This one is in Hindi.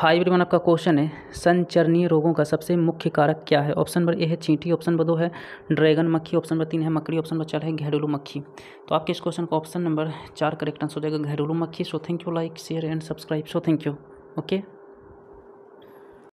हाइब्रिड वन आपका क्वेश्चन है संचरणीय रोगों का सबसे मुख्य कारक क्या है ऑप्शन नंबर ए है चींटी ऑप्शन नंबर दो है ड्रैगन मक्खी ऑप्शन नंबर तीन है मकड़ी ऑप्शन नंबर चार है घरेलू मक्खी तो आपके इस क्वेश्चन का ऑप्शन नंबर चार करेक्ट आंसर हो जाएगा घरेलू मक्खी so thank you like share and subscribe so thank you okay